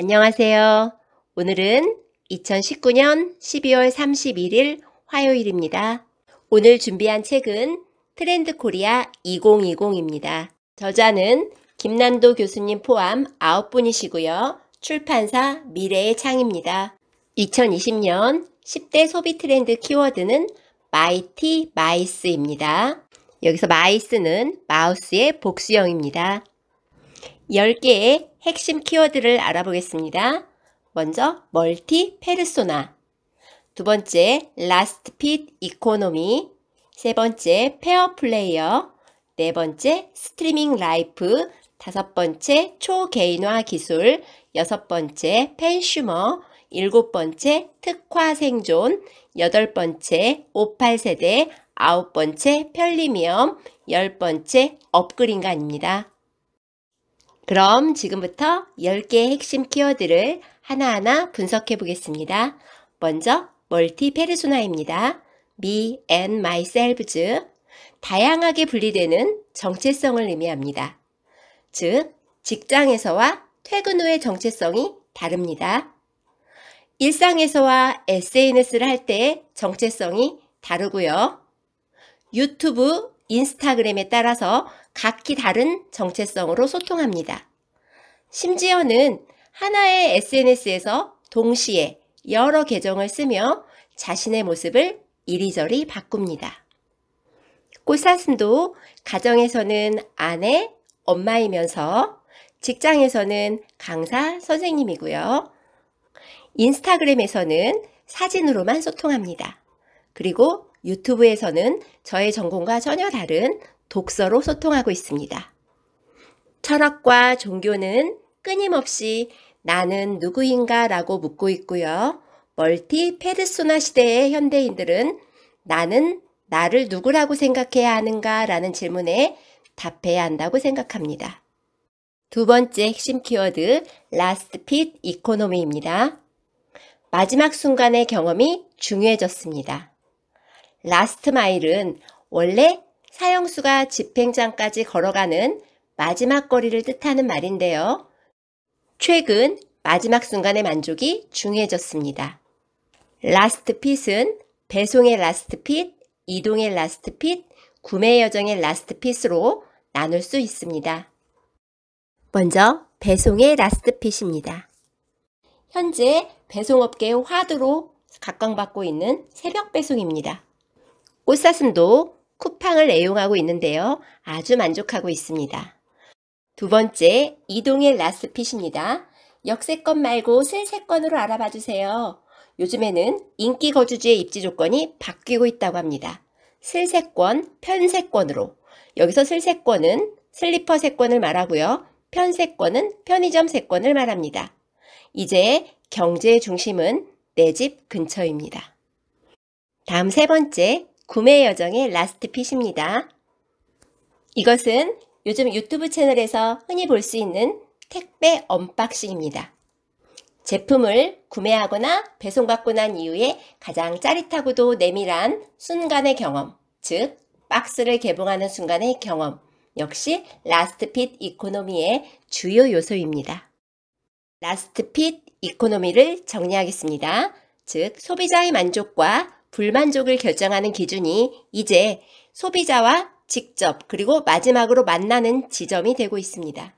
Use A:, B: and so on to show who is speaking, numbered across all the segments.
A: 안녕하세요. 오늘은 2019년 12월 31일 화요일입니다. 오늘 준비한 책은 트렌드 코리아 2020입니다. 저자는 김남도 교수님 포함 9분이시고요. 출판사 미래의 창입니다. 2020년 10대 소비 트렌드 키워드는 마이티 마이스입니다. 여기서 마이스는 마우스의 복수형입니다. 10개의 핵심 키워드를 알아보겠습니다. 먼저 멀티 페르소나, 두 번째 라스트 핏 이코노미, 세 번째 페어 플레이어, 네 번째 스트리밍 라이프, 다섯 번째 초개인화 기술, 여섯 번째 펜슈머, 일곱 번째 특화 생존, 여덟 번째 58세대, 아홉 번째 편리미엄, 열 번째 업그린가입니다 그럼 지금부터 10개의 핵심 키워드를 하나하나 분석해 보겠습니다. 먼저 멀티 페르소나입니다. me and myself 즉 다양하게 분리되는 정체성을 의미합니다. 즉 직장에서와 퇴근 후의 정체성이 다릅니다. 일상에서와 SNS를 할 때의 정체성이 다르고요. 유튜브, 인스타그램에 따라서 각기 다른 정체성으로 소통합니다. 심지어는 하나의 SNS에서 동시에 여러 계정을 쓰며 자신의 모습을 이리저리 바꿉니다. 꽃사슴도 가정에서는 아내, 엄마이면서 직장에서는 강사, 선생님이고요. 인스타그램에서는 사진으로만 소통합니다. 그리고 유튜브에서는 저의 전공과 전혀 다른 독서로 소통하고 있습니다. 철학과 종교는 끊임없이 나는 누구인가 라고 묻고 있고요. 멀티 페르소나 시대의 현대인들은 나는 나를 누구라고 생각해야 하는가 라는 질문에 답해야 한다고 생각합니다. 두 번째 핵심 키워드 라스트 핏 이코노미입니다. 마지막 순간의 경험이 중요해졌습니다. 라스트 마일은 원래 사형수가 집행장까지 걸어가는 마지막 거리를 뜻하는 말인데요. 최근 마지막 순간의 만족이 중요해졌습니다. 라스트 핏은 배송의 라스트 핏, 이동의 라스트 핏, 구매 여정의 라스트 핏으로 나눌 수 있습니다. 먼저 배송의 라스트 핏입니다. 현재 배송업계의 화두로 각광받고 있는 새벽 배송입니다. 꽃사슴도 쿠팡을 애용하고 있는데요. 아주 만족하고 있습니다. 두 번째, 이동일 라스핏입니다. 역세권 말고 실세권으로 알아봐 주세요. 요즘에는 인기 거주지의 입지 조건이 바뀌고 있다고 합니다. 슬세권 편세권으로. 여기서 슬세권은 슬리퍼 세권을 말하고요. 편세권은 편의점 세권을 말합니다. 이제 경제의 중심은 내 집 근처입니다. 다음 세 번째, 구매 여정의 라스트 핏입니다. 이것은 요즘 유튜브 채널에서 흔히 볼 수 있는 택배 언박싱입니다. 제품을 구매하거나 배송받고 난 이후에 가장 짜릿하고도 내밀한 순간의 경험, 즉 박스를 개봉하는 순간의 경험 역시 라스트핏 이코노미의 주요 요소입니다. 라스트핏 이코노미를 정리하겠습니다. 즉 소비자의 만족과 불만족을 결정하는 기준이 이제 소비자와 직접 그리고 마지막으로 만나는 지점이 되고 있습니다.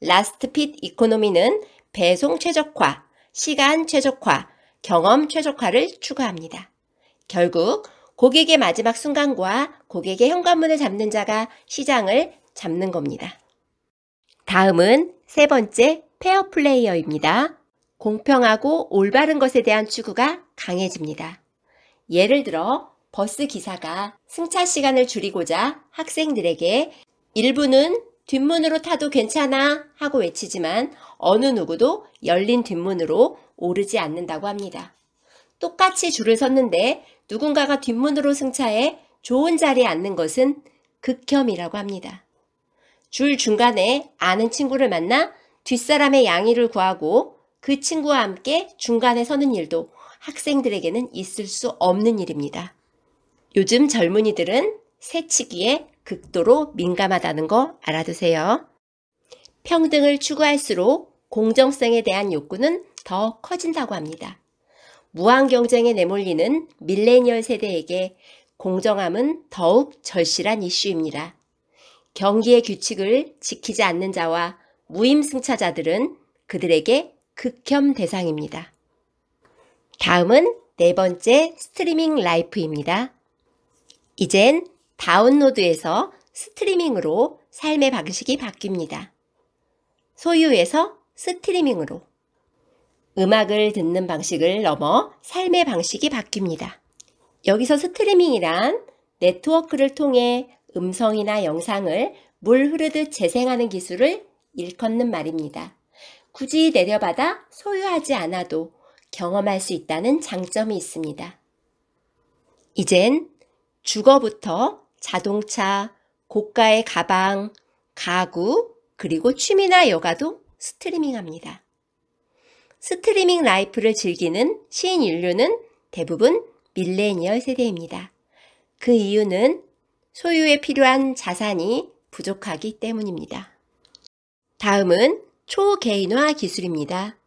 A: 라스트 핏 이코노미는 배송 최적화, 시간 최적화, 경험 최적화를 추구합니다. 결국 고객의 마지막 순간과 고객의 현관문을 잡는 자가 시장을 잡는 겁니다. 다음은 세 번째 페어플레이어입니다. 공평하고 올바른 것에 대한 추구가 강해집니다. 예를 들어 버스 기사가 승차 시간을 줄이고자 학생들에게 일부는 뒷문으로 타도 괜찮아 하고 외치지만 어느 누구도 열린 뒷문으로 오르지 않는다고 합니다. 똑같이 줄을 섰는데 누군가가 뒷문으로 승차해 좋은 자리에 앉는 것은 극혐이라고 합니다. 줄 중간에 아는 친구를 만나 뒷사람의 양의를 구하고 그 친구와 함께 중간에 서는 일도 학생들에게는 있을 수 없는 일입니다. 요즘 젊은이들은 새치기에 극도로 민감하다는 거 알아두세요. 평등을 추구할수록 공정성에 대한 욕구는 더 커진다고 합니다. 무한 경쟁에 내몰리는 밀레니얼 세대에게 공정함은 더욱 절실한 이슈입니다. 경기의 규칙을 지키지 않는 자와 무임승차자들은 그들에게 극혐 대상입니다. 다음은 네 번째 스트리밍 라이프입니다. 이젠 다운로드에서 스트리밍으로 삶의 방식이 바뀝니다. 소유에서 스트리밍으로 음악을 듣는 방식을 넘어 삶의 방식이 바뀝니다. 여기서 스트리밍이란 네트워크를 통해 음성이나 영상을 물 흐르듯 재생하는 기술을 일컫는 말입니다. 굳이 내려받아 소유하지 않아도 경험할 수 있다는 장점이 있습니다. 이젠 주거부터 자동차, 고가의 가방, 가구, 그리고 취미나 여가도 스트리밍합니다. 스트리밍 라이프를 즐기는 시인 인류는 대부분 밀레니얼 세대입니다. 그 이유는 소유에 필요한 자산이 부족하기 때문입니다. 다음은 초개인화 기술입니다.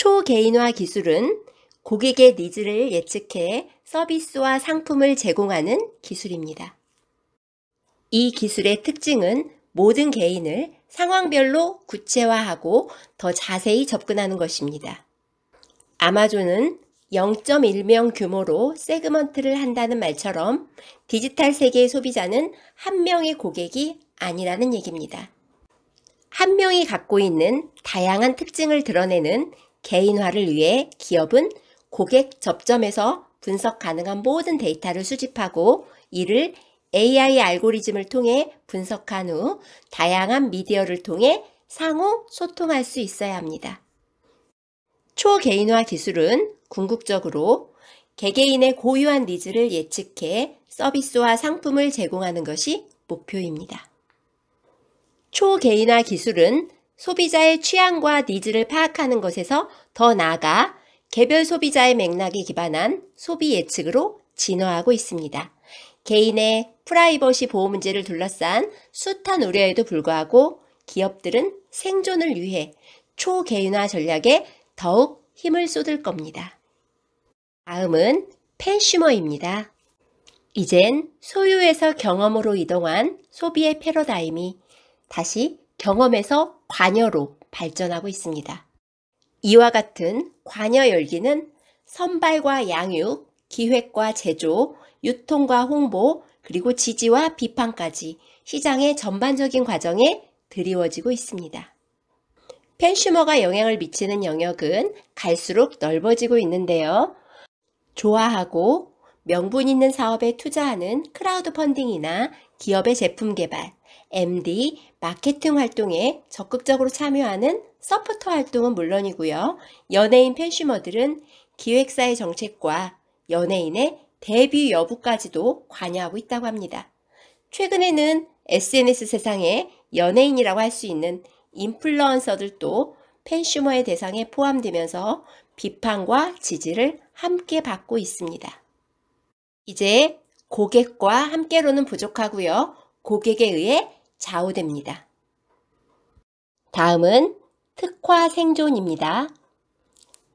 A: 초개인화 기술은 고객의 니즈를 예측해 서비스와 상품을 제공하는 기술입니다. 이 기술의 특징은 모든 개인을 상황별로 구체화하고 더 자세히 접근하는 것입니다. 아마존은 0.1명 규모로 세그먼트를 한다는 말처럼 디지털 세계의 소비자는 한 명의 고객이 아니라는 얘기입니다. 한 명이 갖고 있는 다양한 특징을 드러내는 개인화를 위해 기업은 고객 접점에서 분석 가능한 모든 데이터를 수집하고 이를 AI 알고리즘을 통해 분석한 후 다양한 미디어를 통해 상호 소통할 수 있어야 합니다. 초개인화 기술은 궁극적으로 개개인의 고유한 니즈를 예측해 서비스와 상품을 제공하는 것이 목표입니다. 초개인화 기술은 소비자의 취향과 니즈를 파악하는 것에서 더 나아가 개별 소비자의 맥락에 기반한 소비 예측으로 진화하고 있습니다. 개인의 프라이버시 보호 문제를 둘러싼 숱한 우려에도 불구하고 기업들은 생존을 위해 초개인화 전략에 더욱 힘을 쏟을 겁니다. 다음은 펜슈머입니다. 이젠 소유에서 경험으로 이동한 소비의 패러다임이 다시 경험에서 관여로 발전하고 있습니다. 이와 같은 관여 열기는 선발과 양육, 기획과 제조, 유통과 홍보, 그리고 지지와 비판까지 시장의 전반적인 과정에 드리워지고 있습니다. 펜슈머가 영향을 미치는 영역은 갈수록 넓어지고 있는데요. 좋아하고 명분 있는 사업에 투자하는 크라우드 펀딩이나 기업의 제품 개발, MD, 마케팅 활동에 적극적으로 참여하는 서포터 활동은 물론이고요. 연예인 펜슈머들은 기획사의 정책과 연예인의 데뷔 여부까지도 관여하고 있다고 합니다. 최근에는 SNS 세상에 연예인이라고 할 수 있는 인플루언서들도 펜슈머의 대상에 포함되면서 비판과 지지를 함께 받고 있습니다. 이제 고객과 함께로는 부족하고요. 고객에 의해 좌우됩니다. 다음은 특화 생존입니다.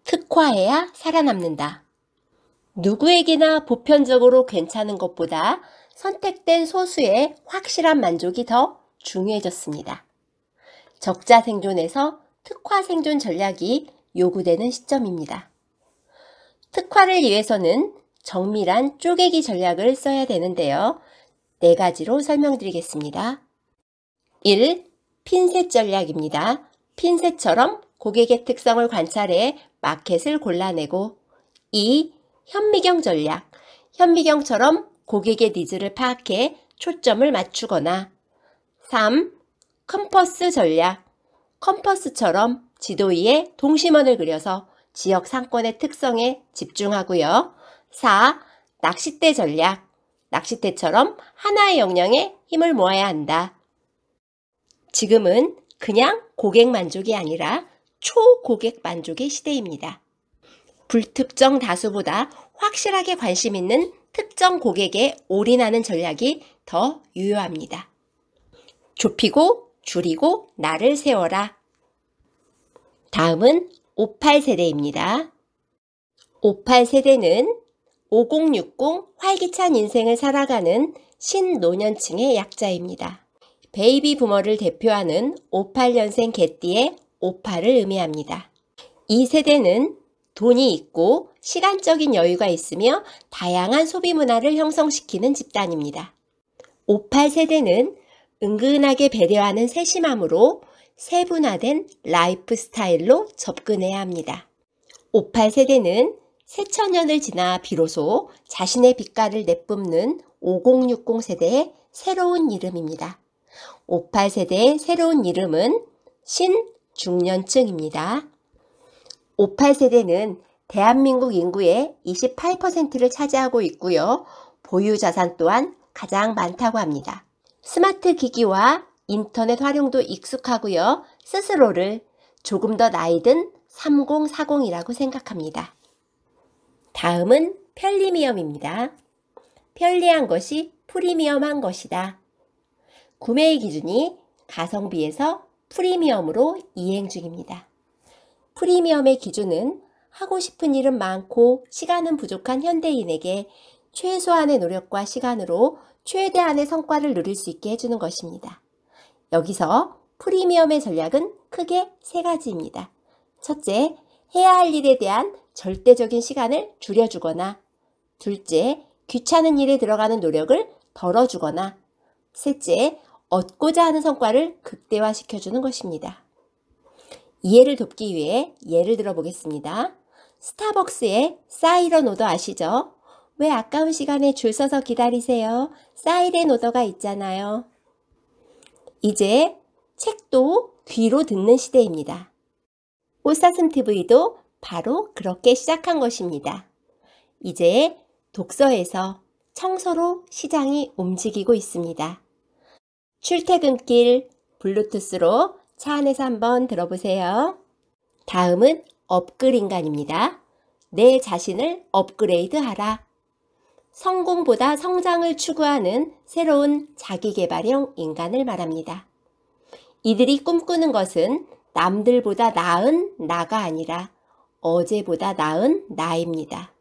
A: 특화해야 살아남는다. 누구에게나 보편적으로 괜찮은 것보다 선택된 소수의 확실한 만족이 더 중요해졌습니다. 적자 생존에서 특화 생존 전략이 요구되는 시점입니다. 특화를 위해서는 정밀한 쪼개기 전략을 써야 되는데요. 네 가지로 설명드리겠습니다. 1. 핀셋 전략입니다. 핀셋처럼 고객의 특성을 관찰해 마켓을 골라내고 2. 현미경 전략 현미경처럼 고객의 니즈를 파악해 초점을 맞추거나 3. 컴퍼스 전략 컴퍼스처럼 지도 위에 동심원을 그려서 지역 상권의 특성에 집중하고요. 4. 낚싯대 전략 낚싯대처럼 하나의 역량에 힘을 모아야 한다. 지금은 그냥 고객 만족이 아니라 초고객 만족의 시대입니다. 불특정 다수보다 확실하게 관심 있는 특정 고객에 올인하는 전략이 더 유효합니다. 좁히고 줄이고 나를 세워라. 다음은 58세대입니다. 58세대는 5060 활기찬 인생을 살아가는 신노년층의 약자입니다. 베이비 부머를 대표하는 58년생 개띠의 58을 의미합니다. 이 세대는 돈이 있고 시간적인 여유가 있으며 다양한 소비 문화를 형성시키는 집단입니다. 58세대는 은근하게 배려하는 세심함으로 세분화된 라이프 스타일로 접근해야 합니다. 58세대는 세천년을 지나 비로소 자신의 빛깔을 내뿜는 5060 세대의 새로운 이름입니다. 58세대의 새로운 이름은 신중년층입니다. 58세대는 대한민국 인구의 28%를 차지하고 있고요. 보유 자산 또한 가장 많다고 합니다. 스마트 기기와 인터넷 활용도 익숙하고요. 스스로를 조금 더 나이 든 3040이라고 생각합니다. 다음은 편리미엄입니다. 편리한 것이 프리미엄한 것이다. 구매의 기준이 가성비에서 프리미엄으로 이행 중입니다. 프리미엄의 기준은 하고 싶은 일은 많고 시간은 부족한 현대인에게 최소한의 노력과 시간으로 최대한의 성과를 누릴 수 있게 해주는 것입니다. 여기서 프리미엄의 전략은 크게 세 가지입니다. 첫째, 해야 할 일에 대한 절대적인 시간을 줄여주거나 둘째, 귀찮은 일에 들어가는 노력을 덜어주거나 셋째, 얻고자 하는 성과를 극대화시켜주는 것입니다. 이해를 돕기 위해 예를 들어보겠습니다. 스타벅스의 사이런 오더 아시죠? 왜 아까운 시간에 줄 서서 기다리세요? 사이렌 오더가 있잖아요. 이제 책도 귀로 듣는 시대입니다. 꽃사슴 TV도 바로 그렇게 시작한 것입니다. 이제 독서에서 청소로 시장이 움직이고 있습니다. 출퇴근길 블루투스로 차 안에서 한번 들어보세요. 다음은 업글인간입니다. 내 자신을 업그레이드하라. 성공보다 성장을 추구하는 새로운 자기개발형 인간을 말합니다. 이들이 꿈꾸는 것은 남들보다 나은 나가 아니라 어제보다 나은 나입니다.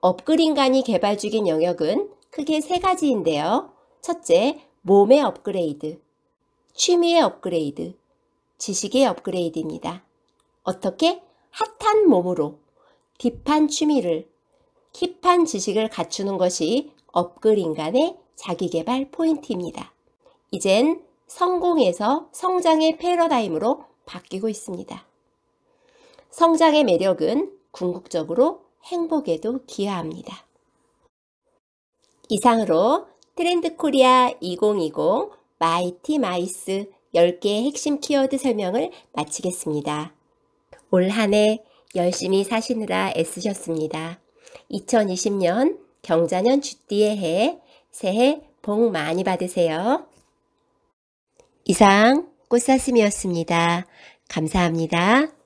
A: 업그린간이 개발 중인 영역은 크게 세 가지인데요. 첫째, 몸의 업그레이드, 취미의 업그레이드, 지식의 업그레이드입니다. 어떻게 핫한 몸으로 딥한 취미를, 힙한 지식을 갖추는 것이 업그린간의 자기개발 포인트입니다. 이젠 성공에서 성장의 패러다임으로 바뀌고 있습니다. 성장의 매력은 궁극적으로 행복에도 기여합니다. 이상으로 트렌드 코리아 2020 마이티 마이스 10개의 핵심 키워드 설명을 마치겠습니다. 올 한 해 열심히 사시느라 애쓰셨습니다. 2020년 경자년 쥐띠의 해, 새해 복 많이 받으세요. 이상 꽃사슴이었습니다. 감사합니다.